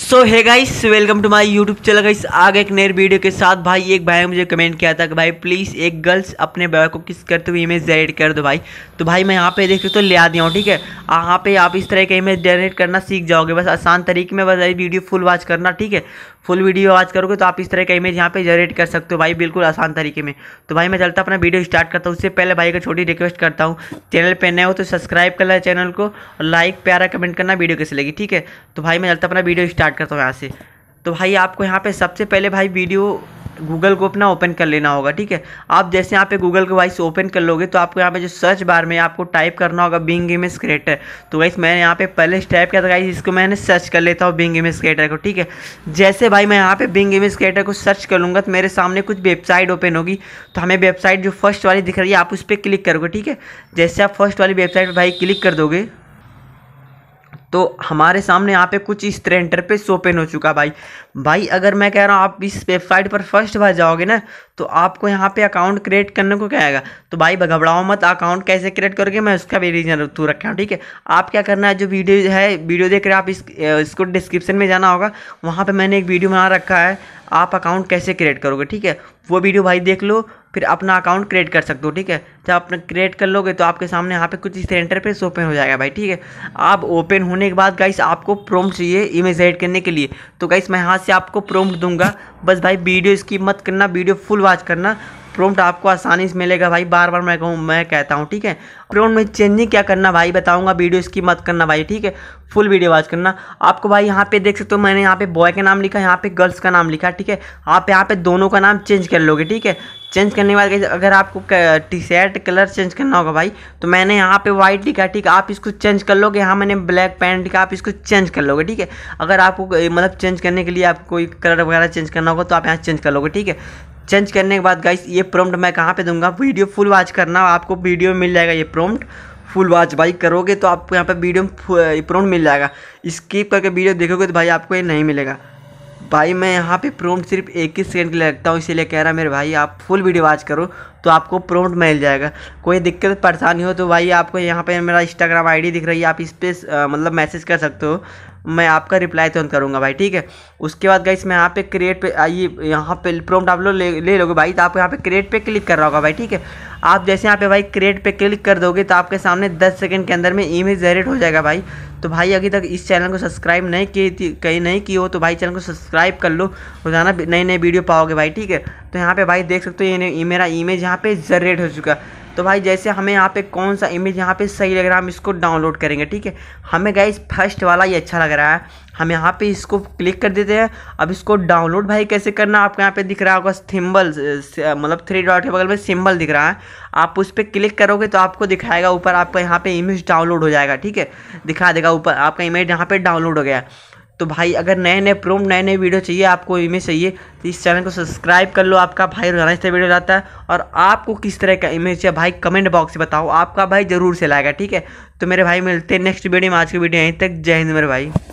सो है guys welcome to my YouTube channel guys आगे एक नए वीडियो के साथ भाई एक भाई ने मुझे कमेंट किया था कि भाई प्लीज़ एक गर्ल्स अपने बॉय को किस करते हुए इमेज जनरेट कर दो भाई तो भाई मैं यहाँ पे देख सकते तो ले दिया हूँ ठीक है यहाँ पे आप इस तरह का इमेज जनरेट करना सीख जाओगे बस आसान तरीके में बस वीडियो फुल वॉच करना ठीक है फुल वीडियो वॉच करोगे तो आप इस तरह का इमेज यहाँ पे जनरेट कर सकते हो भाई बिल्कुल आसान तरीके में तो भाई मैं चलता अपना वीडियो स्टार्ट करता हूँ उससे पहले भाई का छोटी रिक्वेस्ट करता हूँ चैनल पर नए हो तो सब्सक्राइब कर लें चैनल को और लाइक प्यारा कमेंट करना वीडियो कैसे लगी ठीक है तो भाई मैं चलता अपना वीडियो स्टार्ट स्टार्ट करता हूँ यहाँ से तो भाई आपको यहाँ पे सबसे पहले भाई वीडियो गूगल को अपना ओपन कर लेना होगा ठीक है आप जैसे यहाँ पे गूगल को वाइस ओपन कर लोगे तो आपको यहाँ पे जो सर्च बार में आपको टाइप करना होगा बिंग इमेज क्रिएटर तो वाइस मैंने यहाँ पे पहले टाइप किया था गाइस इसको मैंने सर्च कर लेता हूँ बिंग इमेज क्रिएटर को ठीक है जैसे भाई मैं यहाँ पे बिंग इमेज क्रिएटर को सर्च कर लूँगा तो मेरे सामने कुछ वेबसाइट ओपन होगी तो हमें वेबसाइट जो फर्स्ट वाली दिख रही है आप उस पर क्लिक करोगे ठीक है जैसे आप फर्स्ट वाली वेबसाइट पर भाई क्लिक कर दोगे तो हमारे सामने यहाँ पे कुछ इस तरह इंटरपेज ओपन हो चुका भाई भाई अगर मैं कह रहा हूँ आप इस वेबसाइट पर फर्स्ट बार जाओगे ना तो आपको यहाँ पे अकाउंट क्रिएट करने को कहेगा तो भाई घबराओ मत अकाउंट कैसे क्रिएट करोगे मैं उसका भी रीजन थ्रू रखा हूँ ठीक है आप क्या करना है जो वीडियो है वीडियो देख रहे आप इस, इसको डिस्क्रिप्शन में जाना होगा वहाँ पर मैंने एक वीडियो बना रखा है आप अकाउंट कैसे क्रिएट करोगे ठीक है वो वीडियो भाई देख लो फिर अपना अकाउंट क्रिएट कर सकते हो ठीक है जब आप क्रिएट कर लोगे तो आपके सामने यहाँ पे कुछ इस सेंटर पे ओपन हो जाएगा भाई ठीक है आप ओपन होने के बाद गाइस आपको प्रोम चाहिए इमेज एड करने के लिए तो गाइस मैं यहाँ से आपको प्रोम दूंगा बस भाई वीडियो इसकी मत करना वीडियो फुल वॉच करना प्रोम्ट आपको आसानी से मिलेगा भाई बार बार मैं कहूँ मैं कहता हूँ ठीक है प्रोम्ट में चेंजिंग क्या करना भाई बताऊँगा वीडियो इसकी मत करना भाई ठीक है फुल वीडियो वॉच करना आपको भाई यहाँ पे देख सकते हो मैंने यहाँ पे बॉय का नाम लिखा यहाँ पे गर्ल्स का नाम लिखा ठीक है आप यहाँ पे दोनों का नाम चेंज कर लोगे ठीक है चेंज करने के बाद अगर आपको टी शर्ट कलर चेंज करना होगा भाई तो मैंने यहाँ पे वाइट लिखा ठीक है आप इसको चेंज कर लोगे यहाँ मैंने ब्लैक पैंट लिखा आप इसको चेंज कर लोगे ठीक है अगर आपको मतलब चेंज करने के लिए आपको कोई कलर वगैरह चेंज करना होगा तो आप यहाँ चेंज कर लोगे ठीक है चेंज करने के बाद गाइस ये प्रोम्ट मैं कहाँ पे दूंगा वीडियो फुल वाच करना आपको वीडियो मिल जाएगा ये प्रोम्ट फुल वाच भाई करोगे तो आपको यहाँ पे वीडियो प्रॉम्प्ट मिल जाएगा स्किप करके वीडियो देखोगे तो भाई आपको ये नहीं मिलेगा भाई मैं यहाँ पे प्रोम्ट सिर्फ एक ही सेकंड के लिए रखता हूँ इसीलिए कह रहा मेरे भाई आप फुल वीडियो वॉच करो तो आपको प्रोम्ट मिल जाएगा कोई दिक्कत परेशानी हो तो भाई आपको यहाँ पे मेरा इंस्टाग्राम आईडी दिख रही है आप इस पर मतलब मैसेज कर सकते हो मैं आपका रिप्लाई तुरंत करूँगा भाई ठीक है उसके बाद गई मैं यहाँ पे क्रिएट पे आइए यहाँ पे प्रोम्ट आप लोग ले, ले लोगे भाई तो आप यहाँ पे क्रिएट पे क्लिक कर रहा होगा भाई ठीक है आप जैसे यहाँ पे भाई क्रिएट पे क्लिक कर दोगे तो आपके सामने 10 सेकंड के अंदर में इमेज जनरेट हो जाएगा भाई तो भाई अभी तक इस चैनल को सब्सक्राइब नहीं की कहीं नहीं की हो तो भाई चैनल को सब्सक्राइब कर लो रोज़ाना नए नए वीडियो पाओगे भाई ठीक है तो यहाँ पे भाई देख सकते हो ये मेरा इमेज यहाँ पे जनरेट हो चुका है तो भाई जैसे हमें यहाँ पे कौन सा इमेज यहाँ पे सही लग रहा है हम इसको डाउनलोड करेंगे ठीक है हमें गाइज फर्स्ट वाला ये अच्छा लग रहा है हम यहाँ पे इसको क्लिक कर देते हैं अब इसको डाउनलोड भाई कैसे करना आपको यहाँ पे दिख रहा होगा थिम्बल मतलब थ्री डॉट के बगल में सिम्बल दिख रहा है आप उस पर क्लिक करोगे तो आपको दिखाएगा ऊपर आपका यहाँ पे इमेज डाउनलोड हो जाएगा ठीक है दिखा देगा ऊपर आपका इमेज यहाँ पे डाउनलोड हो गया तो भाई अगर नए नए प्रोम नए नए वीडियो चाहिए आपको इमेज चाहिए तो इस चैनल को सब्सक्राइब कर लो आपका भाई रोजाना इस तरह वीडियो लाता है और आपको किस तरह का इमेज चाहिए भाई कमेंट बॉक्स में बताओ आपका भाई ज़रूर से लाएगा ठीक है तो मेरे भाई मिलते हैं नेक्स्ट वीडियो में आज की वीडियो यहीं तक जय हिंद मेरे भाई